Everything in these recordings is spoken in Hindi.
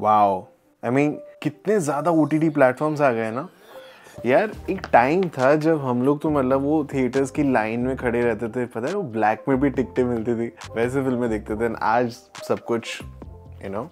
वाओ आई मीन कितने ज़्यादा ओ टी टी प्लेटफॉर्म्स आ गए ना यार एक टाइम था जब हम लोग तो मतलब वो थिएटर्स की लाइन में खड़े रहते थे पता है वो ब्लैक में भी टिकटें मिलती थी वैसे फिल्में देखते थे आज सब कुछ यू नो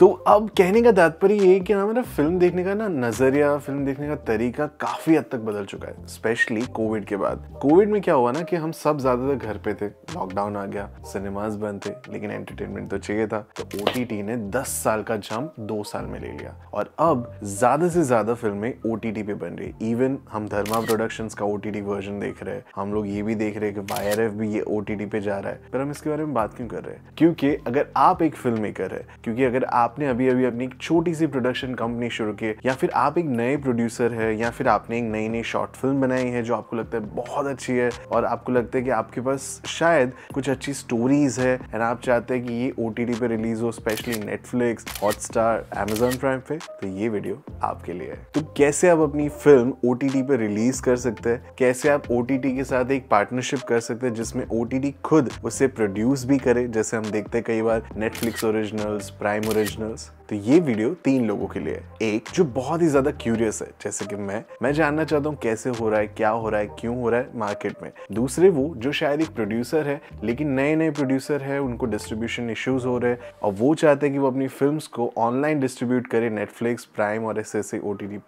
तो अब कहने का तात्पर्य ये है कि ना हाँ, मेरा मतलब फिल्म देखने का ना नज़रिया फिल्म देखने का तरीका काफ़ी हद तक बदल चुका है स्पेशली कोविड के बाद कोविड में क्या हुआ ना कि हम सब ज़्यादातर घर पे थे लॉकडाउन आ गया सिनेमाज बंद थे लेकिन एंटरटेनमेंट तो चाहिए था तो ओ ने दस साल का जंप दो साल में ले लिया और अब ज़्यादा से ज़्यादा फिल्में ओ पे बन रही इवन हम धर्मा प्रोडक्शन का ओ वर्जन देख रहे हैं हम लोग ये भी देख रहे हैं कि वाई भी ये ओ पे जा रहा है पर हम इसके बारे में बात क्यों कर रहे हैं क्योंकि अगर आप एक फिल्म मेकर है क्योंकि अगर आप आपने अभी अभी अपनी एक छोटी सी प्रोडक्शन कंपनी शुरू की या फिर आप एक नए प्रोड्यूसर है या फिर आपने एक नई नई शॉर्ट फिल्म बनाई है जो आपको लगता है बहुत अच्छी है और आपको लगता है कि आपके पास शायद कुछ अच्छी स्टोरीज है एंड आप चाहते हैं कि ये ओ पे रिलीज हो specially Netflix Hotstar Amazon Prime पे तो ये वीडियो आपके लिए है तो कैसे आप अपनी फिल्म ओ पे रिलीज कर सकते हैं कैसे आप ओ के साथ एक पार्टनरशिप कर सकते हैं जिसमें ओ खुद उसे प्रोड्यूस भी करे जैसे हम देखते हैं कई बार Netflix originals Prime original professionals तो ये वीडियो तीन लोगों के लिए है एक जो बहुत ही ज्यादा क्यूरियस है जैसे कि मैं मैं जानना चाहता हूँ कैसे हो रहा है क्या हो रहा है क्यों हो रहा है मार्केट में दूसरे वो जो शायद एक प्रोड्यूसर है लेकिन नए नए प्रोड्यूसर है उनको डिस्ट्रीब्यूशन इश्यूज हो रहे हैं और वो चाहते हैं कि वो अपनी फिल्म को ऑनलाइन डिस्ट्रीब्यूट करे नेटफ्लिक्स प्राइम और ऐसे ऐसे ओ टी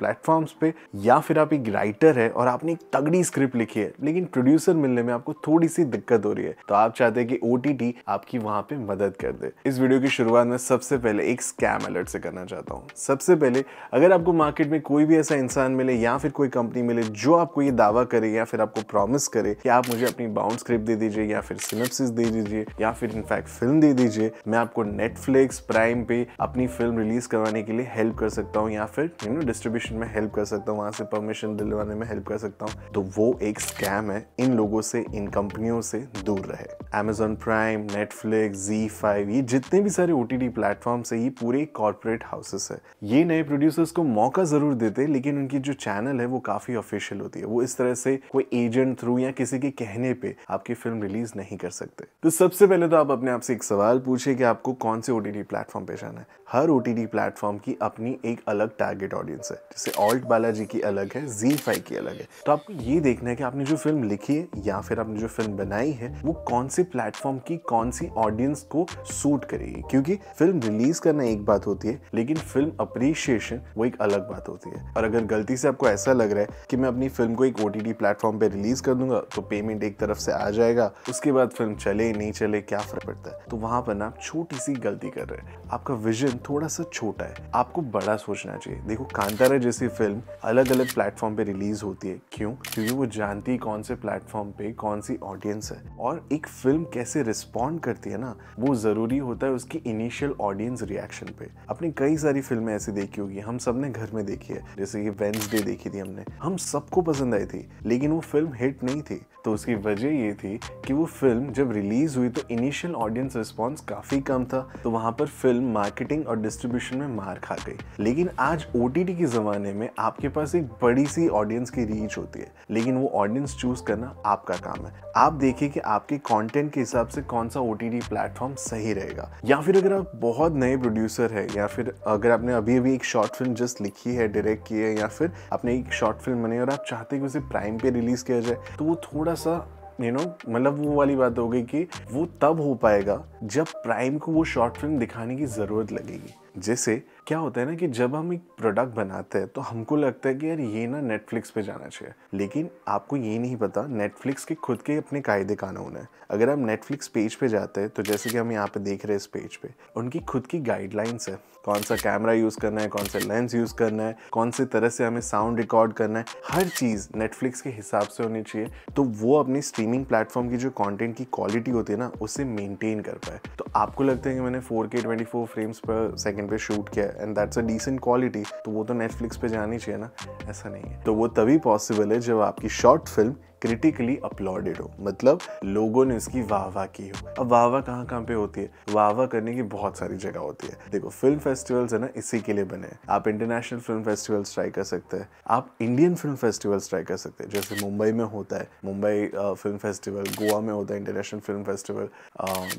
पे या फिर आप एक राइटर है और आपने एक तगड़ी स्क्रिप्ट लिखी है लेकिन प्रोड्यूसर मिलने में आपको थोड़ी सी दिक्कत हो रही है तो आप चाहते हैं कि ओ आपकी वहां पे मदद कर दे इस वीडियो की शुरुआत में सबसे पहले एक स्कैम वॉलेट से करना चाहता हूँ सबसे पहले अगर आपको मार्केट में कोई भी ऐसा इंसान मिले या फिर कोई कंपनी मिले जो आपको ये दावा करे या फिर आपको प्रॉमिस करे कि आप मुझे अपनी बाउंड स्क्रिप्ट दे दीजिए या फिर सिनेप्सिस दे दीजिए या फिर इनफैक्ट फिल्म दे दीजिए मैं आपको नेटफ्लिक्स प्राइम पे अपनी फिल्म रिलीज करवाने के लिए हेल्प कर सकता हूँ या फिर यू नो डिस्ट्रीब्यूशन में हेल्प कर सकता हूँ वहाँ से परमिशन दिलवाने में हेल्प कर सकता हूँ तो वो एक स्कैम है इन लोगों से इन कंपनियों से दूर रहे Amazon Prime Netflix Zee five ये जितने भी सारे ओ टी टी प्लेटफॉर्म्स है ये पूरे एक कॉरपोरेट हाउसेस है ये नए प्रोड्यूसर्स को मौका ज़रूर देते लेकिन उनकी जो चैनल है वो काफ़ी ऑफिशियल होती है वो इस तरह से कोई एजेंट थ्रू या किसी के कहने पे आपकी फिल्म रिलीज नहीं कर सकते तो सबसे पहले तो आप अपने आप से एक सवाल पूछे कि आपको कौन से ओ प्लेटफॉर्म पे जाना है हर ओ टी प्लेटफॉर्म की अपनी एक अलग टारगेट ऑडियंस है जैसे ऑल्ट बालाजी की अलग है जी फाइव की अलग है तो आपको ये देखना है कि आपने जो फिल्म लिखी है या फिर आपने जो फिल्म बनाई है वो कौन से प्लेटफॉर्म की कौन सी ऑडियंस को सूट करेगी क्योंकि फिल्म रिलीज करना एक बात हो होती है लेकिन फिल्म अप्रिशिएशन वो एक अलग बात होती है और अगर गलती से आपको ऐसा लग रहा है कि मैं अपनी फिल्म को एक ओ टी प्लेटफॉर्म पर रिलीज कर दूंगा तो पेमेंट एक तरफ से आ जाएगा उसके बाद फिल्म चले नहीं चले क्या फर्क पड़ता है तो वहां पर ना आप छोटी सी गलती कर रहे हैं आपका विजन थोड़ा सा छोटा है आपको बड़ा सोचना चाहिए देखो कांतारा जैसी फिल्म अलग अलग प्लेटफॉर्म पे रिलीज होती है क्यों क्योंकि वो जानती है कौन से प्लेटफॉर्म पे कौन सी ऑडियंस है और एक फिल्म कैसे रिस्पॉन्ड करती है ना वो जरूरी होता है उसकी इनिशियल ऑडियंस रिएक्शन पे आपने कई सारी फिल्में ऐसी देखी होगी हम सब ने घर में देखी है जैसे कि वेंसडे देखी थी हमने हम सबको पसंद आई थी लेकिन वो फिल्म हिट नहीं थी तो उसकी वजह ये थी कि वो फिल्म जब रिलीज हुई तो इनिशियल ऑडियंस रिस्पॉन्स काफ़ी कम था तो वहां पर फिल्म मार्केटिंग और डिस्ट्रीब्यूशन में मार खा गई लेकिन आज ओ के ज़माने में आपके पास एक बड़ी सी ऑडियंस की रीच होती है लेकिन वो ऑडियंस चूज़ करना आपका काम है आप देखिए कि आपके कॉन्टेंट के हिसाब से कौन सा ओ प्लेटफॉर्म सही रहेगा या फिर अगर आप बहुत नए प्रोड्यूसर है है या फिर अगर आपने अभी अभी एक शॉर्ट फिल्म जस्ट लिखी है डायरेक्ट की है या फिर आपने एक शॉर्ट फिल्म बनी और आप चाहते हैं कि उसे प्राइम पे रिलीज़ किया जाए तो वो थोड़ा सा यू नो मतलब वो वाली बात हो गई कि वो तब हो पाएगा जब प्राइम को वो शॉर्ट फिल्म दिखाने की ज़रूरत लगेगी जैसे क्या होता है ना कि जब हम एक प्रोडक्ट बनाते हैं तो हमको लगता है कि यार ये ना नेटफ्लिक्स पे जाना चाहिए लेकिन आपको ये नहीं पता नेटफ्लिक्स के खुद के अपने कायदे कानून है अगर आप नेटफ्लिक्स पेज पे जाते हैं तो जैसे कि हम यहाँ पे देख रहे हैं इस पेज पे उनकी खुद की गाइडलाइंस है कौन सा कैमरा यूज़ करना है कौन सा लेंस यूज़ करना है कौन से तरह से हमें साउंड रिकॉर्ड करना है हर चीज़ नेटफ्लिक्स के हिसाब से होनी चाहिए तो वो अपनी स्ट्रीमिंग प्लेटफॉर्म की जो कंटेंट की क्वालिटी होती है ना उसे मेंटेन कर पाए तो आपको लगता है कि मैंने 4K 24 फ्रेम्स पर सेकंड पे शूट किया and that's a decent quality तो वो तो नेटफ्लिक्स पे जानी चाहिए ना ऐसा नहीं है तो वो तभी पॉसिबल है जब आपकी शॉर्ट फिल्म क्रिटिकली अपलोडेड हो मतलब लोगों ने उसकी वाह वाह की हो अब वाह वाह कहाँ कहाँ पे होती है वाह वाह करने की बहुत सारी जगह होती है देखो फिल्म फेस्टिवल्स है ना इसी के लिए बने आप इंटरनेशनल फिल्म फेस्टिवल्स ट्राई कर सकते हैं आप इंडियन फिल्म फेस्टिवल्स ट्राई कर सकते हैं जैसे मुंबई में होता है मुंबई फिल्म फेस्टिवल गोवा में होता है international film festival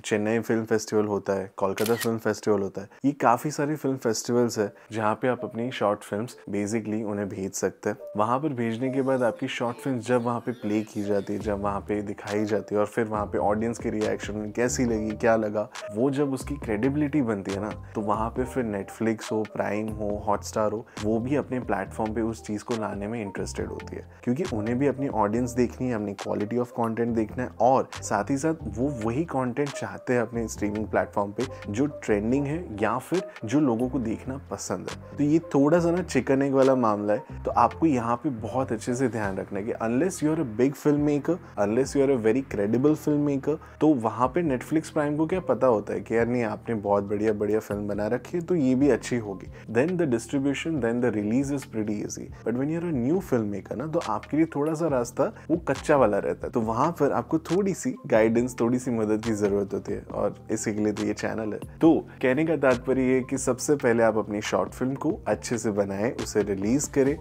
Chennai film festival होता है कोलकाता फिल्म फेस्टिवल होता है ये काफ़ी सारी फिल्म फेस्टिवल्स है जहाँ पे आप अपनी शॉर्ट फिल्म बेसिकली उन्हें भेज सकते हैं वहां पर भेजने के बाद आपकी शॉर्ट फिल्म जब वहाँ पे प्ले प्ले की जाती है जब वहाँ पे दिखाई जाती है और फिर वहाँ पे ऑडियंस की रिएक्शन कैसी लगी क्या लगा वो जब उसकी क्रेडिबिलिटी बनती है ना तो वहाँ पे फिर नेटफ्लिक्स हो प्राइम हो हॉटस्टार हो वो भी अपने प्लेटफॉर्म पे उस चीज़ को लाने में इंटरेस्टेड होती है क्योंकि उन्हें भी अपनी ऑडियंस देखनी है अपनी क्वालिटी ऑफ कॉन्टेंट देखना है और साथ ही साथ वो वही कॉन्टेंट चाहते हैं अपने स्ट्रीमिंग प्लेटफॉर्म पर जो ट्रेंडिंग है या फिर जो लोगों को देखना पसंद है तो ये थोड़ा सा ना चिकन एग वाला मामला है तो आपको यहाँ पे बहुत अच्छे से ध्यान रखना है कि unless you are a big film maker unless you are a very credible film maker तो वहाँ पे नेटफ्लिक्स प्राइम को क्या पता होता है कि यार नहीं आपने बहुत बढ़िया बढ़िया फिल्म बना रखी है तो ये भी अच्छी होगी then the distribution then the release is pretty easy but when you're a new film maker ना तो आपके लिए थोड़ा सा रास्ता वो कच्चा वाला रहता है तो वहाँ पर आपको थोड़ी सी गाइडेंस थोड़ी सी मदद की ज़रूरत होती है और इसी के लिए तो ये चैनल है तो कहने का तात्पर्य है कि सबसे पहले आप अपनी शॉर्ट फिल्म को अच्छे से बनाए उसे रिलीज करें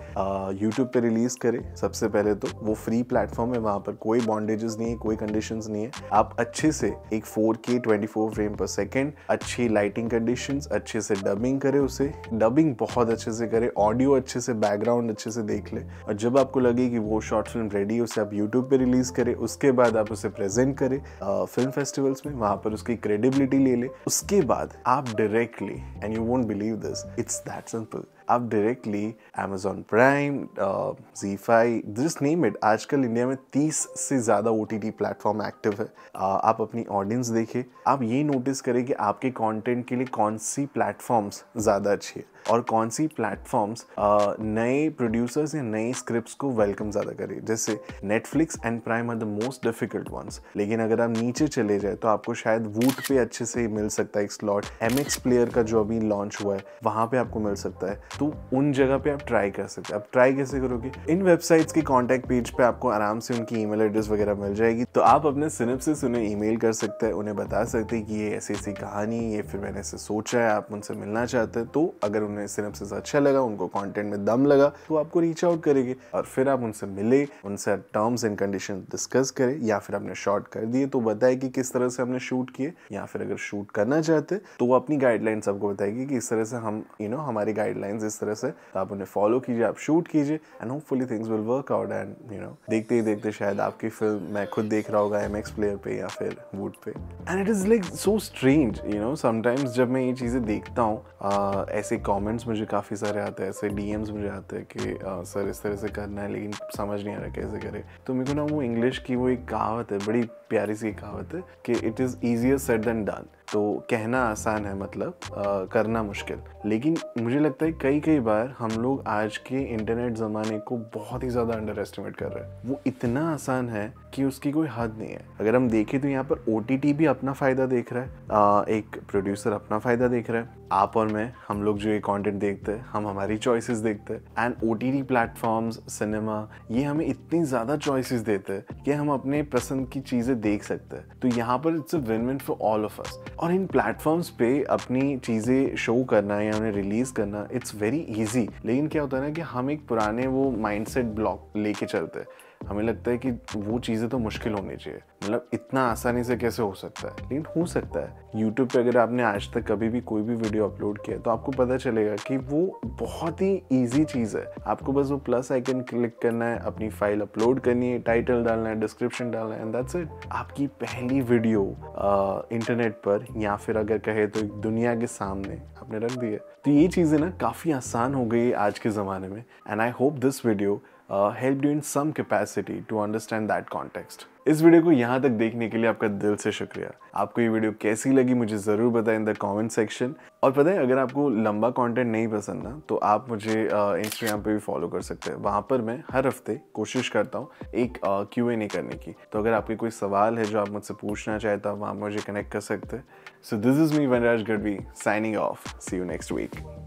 यूट्यूब पे रिलीज करें सबसे पहले तो वो फ्री प्लेटफॉर्म प्लेटफॉर्म है वहाँ पर कोई बॉन्डेजेस नहीं है कोई कंडीशन नहीं है आप अच्छे से एक 4K 24 फ्रेम पर सेकेंड अच्छी लाइटिंग कंडीशन अच्छे से डबिंग करे उसे डबिंग बहुत अच्छे से करे ऑडियो अच्छे से बैकग्राउंड अच्छे से देख ले और जब आपको लगे कि वो शॉर्ट फिल्म रेडी है उसे आप यूट्यूब पर रिलीज करें उसके बाद आप उसे प्रेजेंट करें फिल्म फेस्टिवल्स में वहां पर उसकी क्रेडिबिलिटी ले ले उसके बाद आप directly and you won't believe this it's that simple आप directly Amazon prime Zee five just name it आजकल इंडिया में 30 से ज़्यादा ओ टी प्लेटफॉर्म एक्टिव है uh, आप अपनी ऑडियंस देखें आप ये नोटिस करें कि आपके कंटेंट के लिए कौन सी प्लेटफॉर्म्स ज़्यादा अच्छी है और कौन सी प्लेटफॉर्म्स uh, नए प्रोड्यूसर्स या नए स्क्रिप्ट को वेलकम ज़्यादा करे जैसे Netflix and Prime are the most difficult ones लेकिन अगर आप नीचे चले जाए तो आपको शायद वूट पे अच्छे से मिल सकता है एक स्लॉट एम प्लेयर का जो अभी लॉन्च हुआ है वहाँ पर आपको मिल सकता है तो उन जगह पे आप ट्राई कर सकते हैं आप ट्राई कैसे करोगे इन वेबसाइट्स के कॉन्टैक्ट पेज पे आपको आराम से उनकी ई एड्रेस वगैरह मिल जाएगी तो आप अपने सिनेप से उन्हें ई कर सकते हैं उन्हें बता सकते हैं कि ये ऐसी ऐसी कहानी ये फिर मैंने ऐसे सोचा है आप उनसे मिलना चाहते हैं तो अगर उन्हें उन्हें सिनेप्सिस अच्छा लगा उनको कंटेंट में दम लगा तो आपको रीच आउट करेगी और फिर आप उनसे मिले उनसे टर्म्स एंड कंडीशन डिस्कस करें या फिर आपने शॉर्ट कर दिए तो बताए कि किस तरह से हमने शूट किए या फिर अगर शूट करना चाहते तो वो अपनी गाइडलाइंस आपको बताएगी कि इस तरह से हम यू you नो know, हमारी गाइडलाइंस इस तरह से तो आप उन्हें फॉलो कीजिए आप शूट कीजिए and hope things will work out and you know देखते ही देखते शायद आपकी फिल्म मैं खुद देख रहा होगा एम प्लेयर पे या फिर वुड पे and it is like so strange you know sometimes जब मैं ये चीज़ें देखता हूँ ऐसे कॉमेडी कमेंट्स मुझे काफ़ी सारे आते हैं ऐसे डी मुझे आते हैं कि आ, सर इस तरह से करना है लेकिन समझ नहीं आ रहा कैसे करें तो मेरे को ना वो इंग्लिश की वो एक कहावत है बड़ी प्यारी सी कहावत है कि it is easier said than done तो कहना आसान है मतलब आ, करना मुश्किल लेकिन मुझे लगता है कई कई बार हम लोग आज के इंटरनेट ज़माने को बहुत ही ज़्यादा अंडर एस्टिमेट कर रहे हैं वो इतना आसान है कि उसकी कोई हद नहीं है अगर हम देखें तो यहाँ पर ओ भी अपना फ़ायदा देख रहा है आ, एक प्रोड्यूसर अपना फ़ायदा देख रहा है आप और मैं हम लोग जो ये कंटेंट देखते हैं हम हमारी चॉइसेस देखते हैं and O T T platforms cinema ये हमें इतनी ज़्यादा चॉइसेस देते हैं कि हम अपने पसंद की चीज़ें देख सकते हैं तो यहाँ पर it's a win win for all of us और इन प्लेटफॉर्म्स पे अपनी चीज़ें शो करना या उन्हें रिलीज़ करना इट्स वेरी ईजी लेकिन क्या होता है ना कि हम एक पुराने वो माइंडसेट ब्लॉक लेके चलते हैं हमें लगता है कि वो चीज़ें तो मुश्किल होनी चाहिए मतलब इतना आसानी से कैसे हो सकता है लेकिन हो सकता है यूट्यूब पे अगर आपने आज तक कभी भी कोई भी वीडियो अपलोड किया तो आपको पता चलेगा कि वो बहुत ही ईजी चीज़ है आपको बस वो प्लस आइकन क्लिक करना है अपनी फाइल अपलोड करनी है टाइटल डालना है डिस्क्रिप्शन डालना है एंड दैट्स इट आपकी पहली वीडियो इंटरनेट पर या फिर अगर कहे तो दुनिया के सामने आपने रख दी है तो ये चीज़ें ना काफ़ी आसान हो गई आज के ज़माने में and I hope this video help you in some capacity to understand that context इस वीडियो को यहाँ तक देखने के लिए आपका दिल से शुक्रिया आपको ये वीडियो कैसी लगी मुझे ज़रूर बताएं इन द कॉमेंट सेक्शन और पता है अगर आपको लंबा कॉन्टेंट नहीं पसंद ना तो आप मुझे इंस्टाग्राम uh, पर भी फॉलो कर सकते हैं वहाँ पर मैं हर हफ्ते कोशिश करता हूँ एक क्यू एन ए करने की तो अगर आपके कोई सवाल है जो आप मुझसे पूछना चाहते हो वहाँ मुझे कनेक्ट कर सकते हैं so this is me Vanraj Gadhvi signing off see you next week